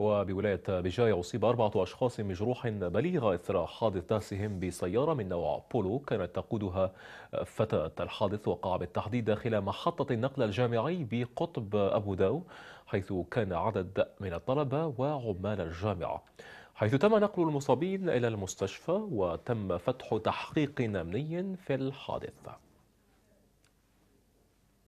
وبولاية بجاية أصيب أربعة أشخاص بجروح بليغة إثر تاسهم بسيارة من نوع بولو كانت تقودها فتاة الحادث وقع بالتحديد داخل محطة النقل الجامعي بقطب أبو داو حيث كان عدد من الطلبة وعمال الجامعة حيث تم نقل المصابين إلى المستشفى وتم فتح تحقيق أمني في الحادث